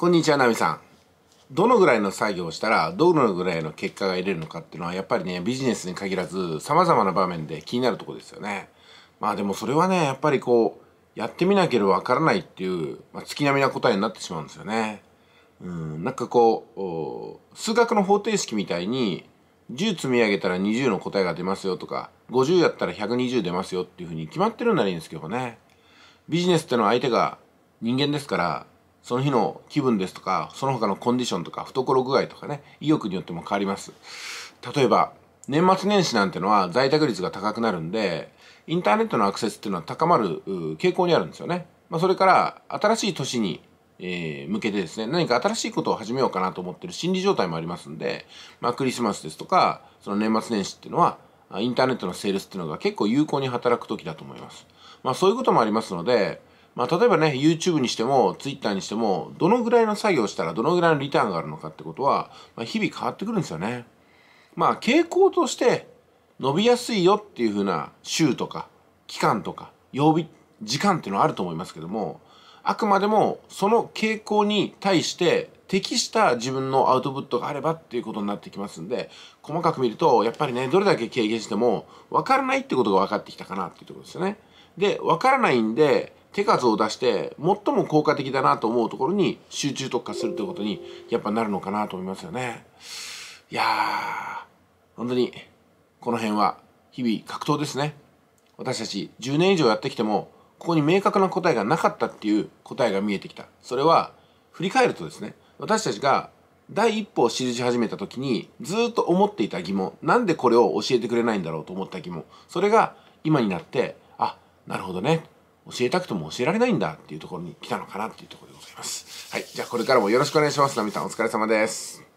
こんにちは、ナミさん。どのぐらいの作業をしたら、どのぐらいの結果が得れるのかっていうのは、やっぱりね、ビジネスに限らず、様々な場面で気になるとこですよね。まあでもそれはね、やっぱりこう、やってみなければわからないっていう、まあ、月並みな答えになってしまうんですよね。うん、なんかこう、数学の方程式みたいに、10積み上げたら20の答えが出ますよとか、50やったら120出ますよっていうふうに決まってるならいいんですけどね。ビジネスってのは相手が人間ですから、その日の気分ですとか、その他のコンディションとか、懐具合とかね、意欲によっても変わります。例えば、年末年始なんてのは在宅率が高くなるんで、インターネットのアクセスっていうのは高まる傾向にあるんですよね。まあ、それから、新しい年に、えー、向けてですね、何か新しいことを始めようかなと思ってる心理状態もありますんで、まあ、クリスマスですとか、その年末年始っていうのは、インターネットのセールスっていうのが結構有効に働く時だと思います。まあ、そういうこともありますので、まあ、例えばね、YouTube にしても、Twitter にしても、どのぐらいの作業したらどのぐらいのリターンがあるのかってことは、まあ、日々変わってくるんですよね。まあ、傾向として、伸びやすいよっていうふうな週とか、期間とか、曜日、時間っていうのはあると思いますけども、あくまでもその傾向に対して適した自分のアウトプットがあればっていうことになってきますんで、細かく見ると、やっぱりね、どれだけ経験しても分からないってことが分かってきたかなっていうところですよね。で、分からないんで、手数を出して最も効果的だなと思うところに集中特化するということにやっぱなるのかなと思いますよね。いやー、本当にこの辺は日々格闘ですね。私たち10年以上やってきてもここに明確な答えがなかったっていう答えが見えてきた。それは振り返るとですね、私たちが第一歩を記し始めた時にずっと思っていた疑問、なんでこれを教えてくれないんだろうと思った疑問、それが今になって、あ、なるほどね。教えたくても教えられないんだっていうところに来たのかなっていうところでございます。はい。じゃあこれからもよろしくお願いします。ナミさんお疲れ様です。